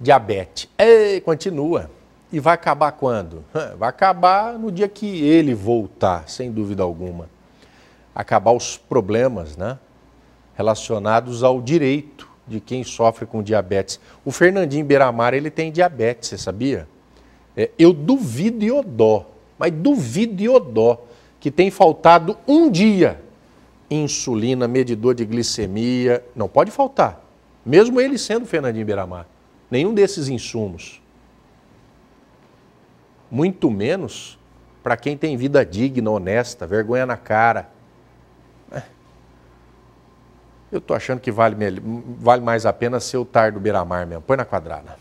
diabetes. Ei, continua. E vai acabar quando? Vai acabar no dia que ele voltar, sem dúvida alguma. Acabar os problemas né, relacionados ao direito de quem sofre com diabetes. O Fernandinho Beiramar, ele tem diabetes, você sabia? É, eu duvido e odó, mas duvido e odó, que tem faltado um dia insulina, medidor de glicemia, não pode faltar. Mesmo ele sendo Fernandinho Beiramar nenhum desses insumos. Muito menos para quem tem vida digna, honesta, vergonha na cara. É. Eu estou achando que vale, vale mais a pena ser o tardo Beiramar mesmo. Põe na quadrada.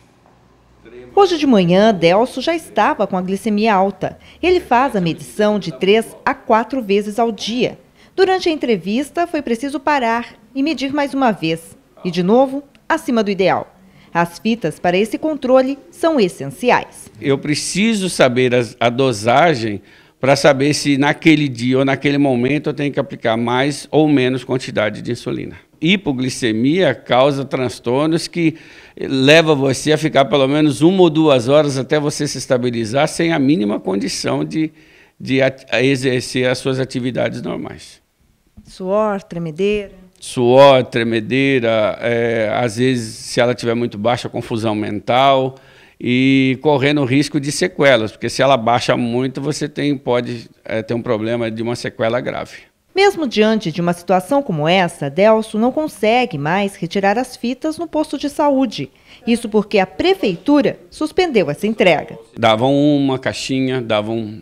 Hoje de manhã, Delso já estava com a glicemia alta. Ele faz a medição de três a quatro vezes ao dia. Durante a entrevista, foi preciso parar e medir mais uma vez. E, de novo, acima do ideal. As fitas para esse controle são essenciais. Eu preciso saber a dosagem para saber se naquele dia ou naquele momento eu tenho que aplicar mais ou menos quantidade de insulina. Hipoglicemia causa transtornos que leva você a ficar pelo menos uma ou duas horas até você se estabilizar sem a mínima condição de, de exercer as suas atividades normais. Suor, tremedeira suor, tremedeira, é, às vezes, se ela tiver muito baixa, confusão mental e correndo o risco de sequelas, porque se ela baixa muito, você tem, pode é, ter um problema de uma sequela grave. Mesmo diante de uma situação como essa, Delso não consegue mais retirar as fitas no posto de saúde. Isso porque a prefeitura suspendeu essa entrega. Davam uma caixinha, davam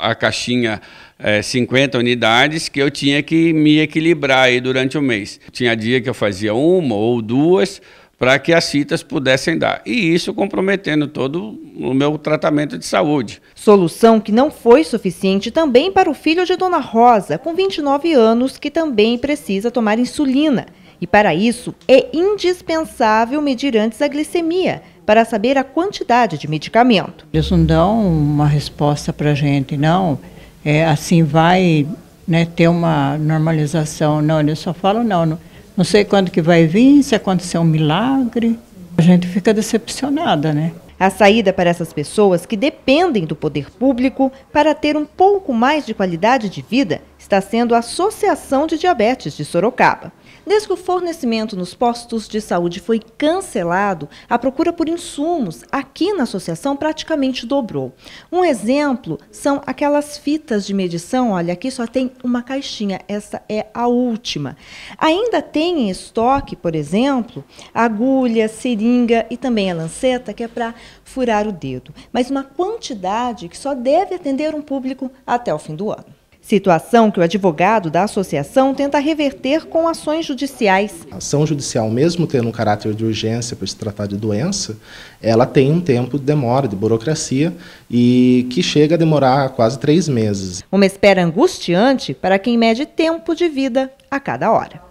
a caixinha é, 50 unidades que eu tinha que me equilibrar aí durante o mês. Tinha dia que eu fazia uma ou duas para que as fitas pudessem dar. E isso comprometendo todo o meu tratamento de saúde. Solução que não foi suficiente também para o filho de Dona Rosa, com 29 anos, que também precisa tomar insulina. E para isso é indispensável medir antes a glicemia, para saber a quantidade de medicamento. Eles não dão uma resposta para a gente, não. É, assim vai né, ter uma normalização, não. Eles só falam, não, não, não sei quando que vai vir, se acontecer um milagre. A gente fica decepcionada, né? A saída para essas pessoas que dependem do poder público para ter um pouco mais de qualidade de vida está sendo a Associação de Diabetes de Sorocaba. Desde que o fornecimento nos postos de saúde foi cancelado, a procura por insumos aqui na associação praticamente dobrou. Um exemplo são aquelas fitas de medição, olha, aqui só tem uma caixinha, essa é a última. Ainda tem em estoque, por exemplo, agulha, seringa e também a lanceta, que é para furar o dedo, mas uma quantidade que só deve atender um público até o fim do ano. Situação que o advogado da associação tenta reverter com ações judiciais. A ação judicial, mesmo tendo um caráter de urgência por se tratar de doença, ela tem um tempo de demora, de burocracia, e que chega a demorar quase três meses. Uma espera angustiante para quem mede tempo de vida a cada hora.